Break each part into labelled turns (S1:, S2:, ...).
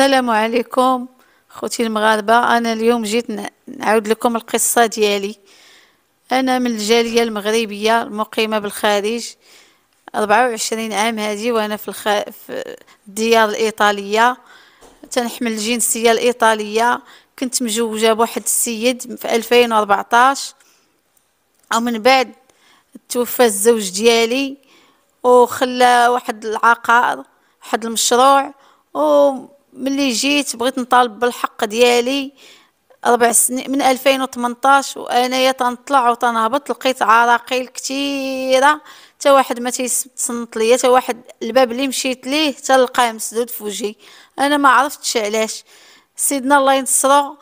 S1: السلام عليكم خوتي المغاربه انا اليوم جيت نعود لكم القصه ديالي انا من الجاليه المغربيه المقيمه بالخارج 24 عام هذه وانا في, الخ... في الديار الايطاليه تنحمل الجنسيه الايطاليه كنت مزوجه بواحد السيد في 2014 ومن بعد توفى الزوج ديالي وخلى واحد العقار واحد المشروع و ملي جيت بغيت نطالب بالحق ديالي ربع سنين من 2018 يا تنطلع وتنهبط لقيت عراقيل كثيره حتى واحد ما تيصنت ليا حتى واحد الباب اللي مشيت ليه تلقاه مسدود في وجهي انا ما عرفتش علاش سيدنا الله ينصرو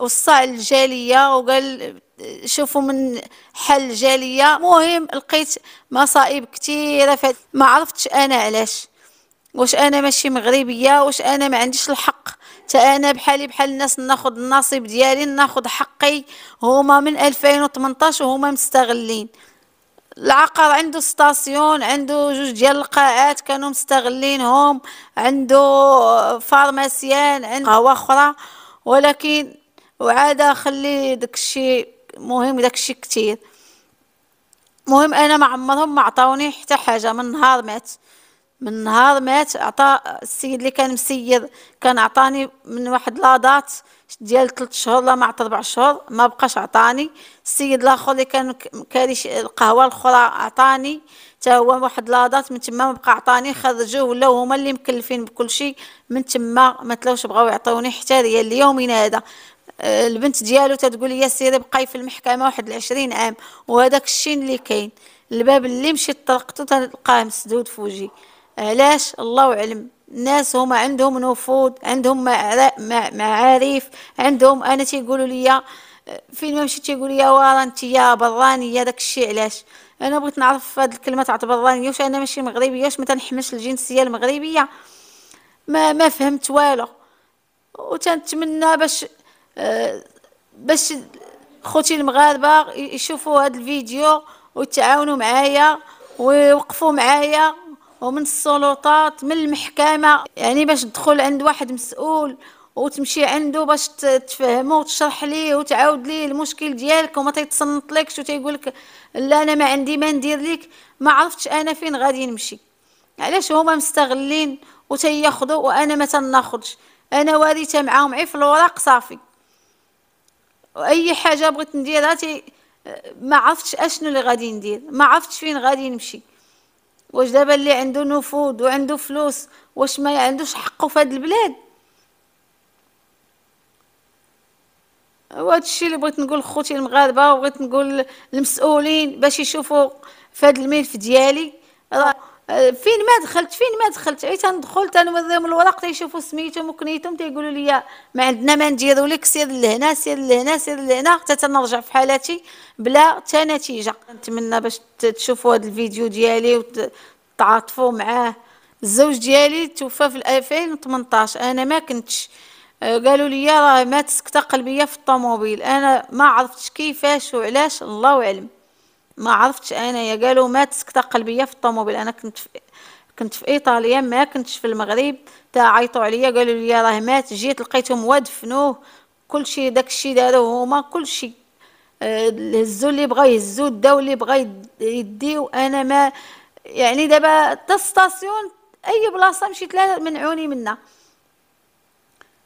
S1: وصى الجاليه وقال شوفوا من حل الجاليه مهم لقيت مصائب كثيره ما عرفتش انا علاش واش انا ماشي مغربيه واش انا ما عنديش الحق حتى انا بحالي بحال الناس ناخذ النصيب ديالي ناخذ حقي هما من 2018 وهما مستغلين العقار عنده ستاسيون عنده جوج ديال القاعات كانوا مستغلينهم عنده فارماسيان عنده قهوه اخرى ولكن وعاده خلي داكشي مهم داكشي كتير مهم انا ما عمرهم ما عطاوني حتى حاجه من نهار مات من نهار مات عطى السيد اللي كان مسير كان عطاني من واحد لادات ديال 3 شهور لا ما عطى 4 شهور ما بقاش عطاني السيد الاخر اللي كان كاري القهوه الاخرى عطاني حتى هو واحد لادات من تما ما بقى عطاني خرجوه ولاو هما اللي مكلفين بكل شيء من تما ما تلاوش بغاو يعطوني حتى ريال اليومين هذا آه، البنت ديالو تتقول لي سيري بقاي في المحكمه واحد العشرين عام وهذاك الشيء اللي كاين الباب اللي مشيت طرقته تلقاه مسدود في وجهي علاش الله أعلم الناس هما عندهم نفوذ عندهم معارف عندهم انا تيقولوا لي آه، فين ما مشيت تيقول لي ورا انت يا برانيه داك الشيء علاش انا بغيت نعرف هاد الكلمه تاع برانيه واش انا ماشي مغربيه واش ما تنحمش الجنسيه المغربيه ما ما فهمت والو وتنتمنى باش آه باش خوتي المغاربه يشوفوا هاد الفيديو ويتعاونوا معايا ويوقفوا معايا ومن السلطات من المحكمه يعني باش تدخل عند واحد مسؤول وتمشي عنده باش تفهمه وتشرح ليه وتعاود ليه المشكل ديالك وما تيتصنت لكش وتيقول لك لا انا ما عندي ما ندير لك ما عرفتش انا فين غادي نمشي علاش هما مستغلين وتياخذوا وانا ما تناخذش انا وارثه معاهم عي في الوراق صافي واي حاجه بغيت نديرها تي ما عرفتش اشنو اللي غادي ندير ما عرفتش فين غادي نمشي واش دابا اللي عنده نفوذ وعنده فلوس واش ما عندوش حقه في هاد البلاد وهذا الشيء اللي بغيت نقول خوتي المغاربه وبغيت نقول المسؤولين باش يشوفوا في هذا الملف ديالي فين ما دخلت فين ما دخلت عيت ندخل تنوريهم الوراق تيشوفوا سميتهم وكنيتهم تيقولوا لي ما عندنا ما نديروا لك سير لهنا سير لهنا سير لهنا حتى تنرجع في حالتي بلا حتى نتيجه نتمنى باش تشوفوا هذا الفيديو ديالي وتعاطفوا معاه الزوج ديالي توفى في 2018 انا ما كنتش آه، قالوا لي راه مات سكته قلبيه في الطوموبيل انا ما عرفتش كيفاش وعلاش الله اعلم ما عرفتش انا يا قالوا مات سكتة قلبي في الطوموبيل انا كنت في كنت في ايطاليا ما كنتش في المغرب تا عيطوا عليا قالوا لي راه مات جيت لقيتهم ودفنوه كلشي داكشي داروه هما كلشي هزوا آه، اللي بغا يهزوا داو اللي بغا يديو انا ما يعني دابا حتى ستاسيون اي بلاصه مشيت لها منعوني منها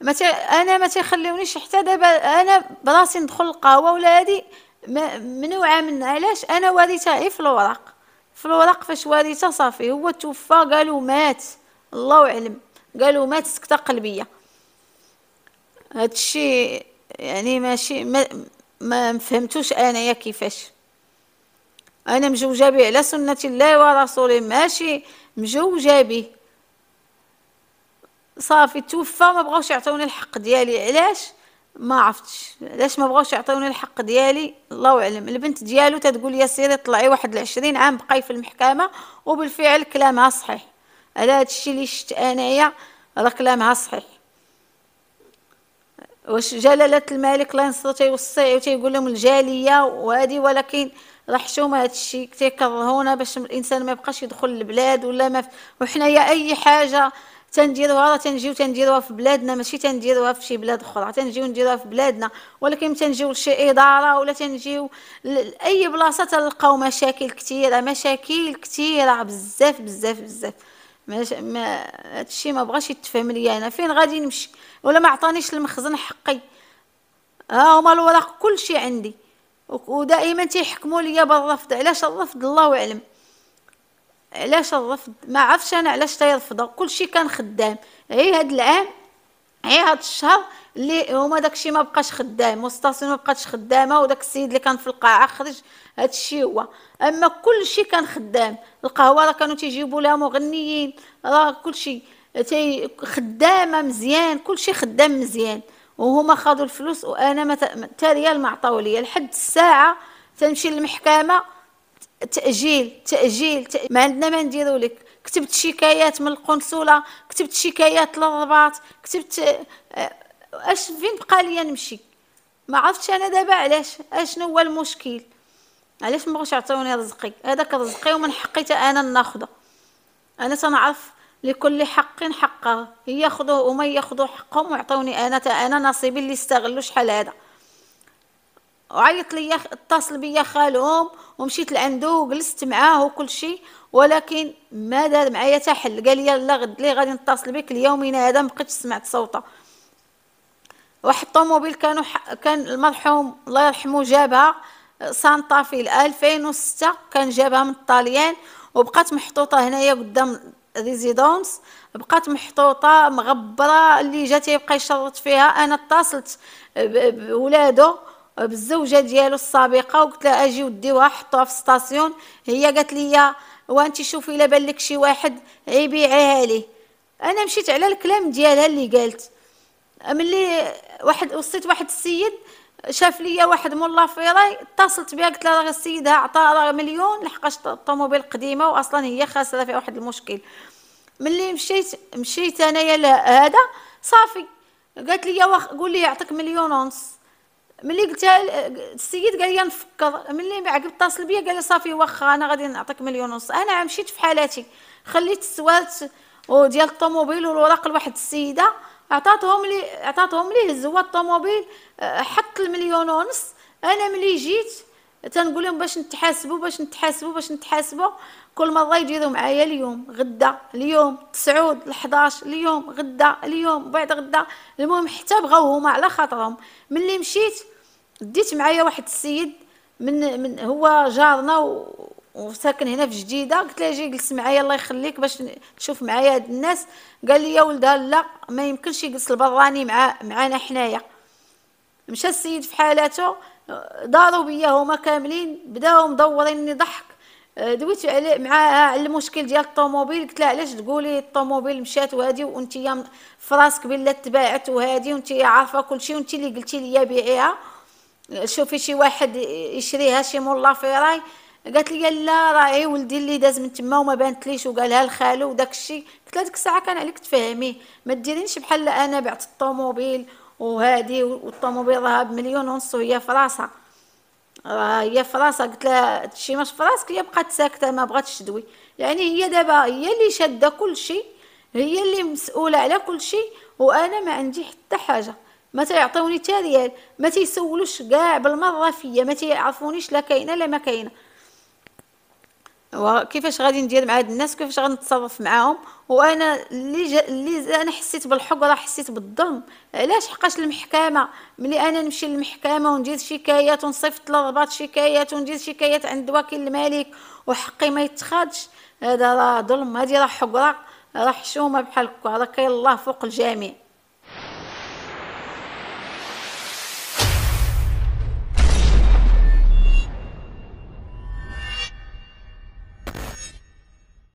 S1: ما انا ما تيخليونيش حتى دابا انا براسي ندخل القهوه ولا هادي منوعه منا علاش انا وارثه غير إيه في الورق في الورق فاش وارثه صافي هو توفى قالوا مات الله اعلم قالوا مات سكته قلبيه هادشي يعني ماشي ما, ما فهمتوش انايا كيفاش انا مجوجه به على سنه الله ورسوله ماشي مجوجه به صافي توفى ما بغاوش يعطوني الحق ديالي علاش ما عرفتش علاش ما بغاوش يعطيوني الحق ديالي الله اعلم البنت ديالو تتقول يا سيري طلعي واحد العشرين عام بقاي في المحكمه وبالفعل كلامها صحيح على هذا الشيء اللي شفت انايا راه كلامها صحيح واش جلاله الملك الله ينصرو تيوصي وتيقول لهم الجاليه وهادي ولكن راه حشومه هاد الشيء تيكرهونا باش الانسان ما يبقاش يدخل البلاد ولا ما وحنايا اي حاجه تنديروها راه تنجيو تنديروها في بلادنا ماشي تنديروها في شي بلاد اخرى تنجيو نديروها في بلادنا ولكن تنجيو لشي اداره ولا تنجيو لاي بلاصه تلقاو مشاكل كثيره مشاكل كثيره بزاف بزاف بزاف ماش ما هادشي ما بغاش يتفهم ليا انا فين غادي نمشي ولا ما عطانيش المخزن حقي ها هما الوراق كلشي عندي ودائما تيحكموا ليا بالرفض علاش الرفض الله اعلم علاش الرفض ما عرفش انا علاش كل كلشي كان خدام غير هاد العام غير هاد الشهر اللي هما داكشي ما بقاش خدام وستاسيون ما بقاتش خدامه وداك السيد اللي كان في القاعه خرج هادشي هو اما كلشي كان خدام القهوه راه كانوا تيجيبوا لها مغنيين راه كلشي تي خدامه مزيان كلشي خدام مزيان وهما خدوا الفلوس وانا حتى ريال ما عطاو ليا لحد الساعه تنمشي للمحكمه تاجيل تاجيل, تأجيل. ما عندنا ما نديرو لك كتبت شكايات من القنصله كتبت شكايات للرباط كتبت آه، اش فين بقى ليا نمشي ما عرفتش انا دابا علاش اشنو هو المشكل علاش ما بغاوش يعطوني رزقي هذاك رزقي ومن حقي انا ناخذه انا تنعرف لكل حق حقه ياخذوه وما ياخذوا حقهم ويعطوني انا انا نصيبي اللي استغلوا شحال هذا وعيط لي اتصل بيا خالهم ومشيت لعندو وجلست معاه وكل شيء ولكن ما دار معايا حتى حل قال لي لا غد لي غادي نتصل بك اليومين هذا ما بقيتش سمعت صوته واحد الطوموبيل كانوا كان المرحوم الله يرحمه جابها آه، سانتا في 2006 كان جابها من الطاليان وبقات محطوطه هنايا قدام ريزيدونس بقات محطوطه مغبره اللي جا تيبقى يشرط فيها انا اتصلت بولادو بالزوجه ديالو السابقه وقلت لها اجي وديوها حطوها في ستاسيون هي قالت لي وانت شوفي الا بان لك شي واحد عيبيعيها ليه انا مشيت على الكلام ديالها اللي قالت ملي واحد وصيت واحد السيد شاف ليا واحد مولا فيراي اتصلت بها قلت لها راه السيد عطاها مليون لحقاش الطوموبيل قديمه واصلا هي خاسره فيها واحد المشكل ملي مشيت مشيت انايا لهذا صافي قالت لي قول لي يعطيك مليون ونص ملي قلتها السيد قال لي نفكر ملي عقب اتصل بيا قال لي صافي واخا انا غادي نعطيك مليون ونص انا مشيت في حالاتي خليت السوالت ديال الطوموبيل والوراق لواحد السيده عطاتهم لي عطاتهم ليه هو الطوموبيل آه، حط المليون ونص انا ملي جيت تنقول لهم باش نتحاسبوا باش نتحاسبوا باش نتحاسبوا كل مره يجيو معايا اليوم غدا اليوم تسعود ال11 اليوم غدا اليوم بعد غدا المهم حتى بغاو هما على خاطرهم ملي مشيت ديت معايا واحد السيد من من هو جارنا وساكن هنا في جديده قلت له جي جلس معايا الله يخليك باش تشوف معايا هاد الناس قال لي يا ولدها لا ما يمكنش يجلس البراني مع معانا حنايا مشى السيد في حالاته داروا بيا هما كاملين بداو مدورين ضحك آه، دويت على معاها على المشكل ديال الطوموبيل قلت لها علاش تقولي الطوموبيل مشات وهادي وانت في راسك بلا تباعت وهادي وانت عارفه كلشي وانت اللي قلتي لي بيعيها شوفي شي واحد يشريها شي مولا فيراي قالت لي لا راهي ولدي اللي داز من تما وما بانتليش وقالها لخالو وداك الشيء قلت لها ديك الساعه كان عليك تفهمي ما ديرينش بحال انا بعت الطوموبيل وهادي والطوموبيله بمليون ونص وهي فراسة راه هي فراسة قلت لها هادشي ماش فراسك هي بقات ساكته ما بغاتش تدوي يعني هي دابا هي اللي شاده كلشي هي اللي مسؤوله على كلشي وانا ما عندي حتى حاجه ما تيعطيوني حتى ريال ما تيسولوش كاع بالمره فيا ما تيعرفونيش لا كاينه لا ما كاينه وكيفاش غادي ندير مع هاد الناس كيفاش غنتصرف معاهم وانا اللي جا اللي انا حسيت بالحقره حسيت بالظلم علاش حقاش المحكمه ملي انا نمشي للمحكمه وندير شكايات ونصيفط للرباط شكايات وندير شكايات عند وكيل الملك وحقي ما يتخادش هذا راه ظلم هذه راه حقره راه حشومه بحال هكا راه كاين الله فوق الجميع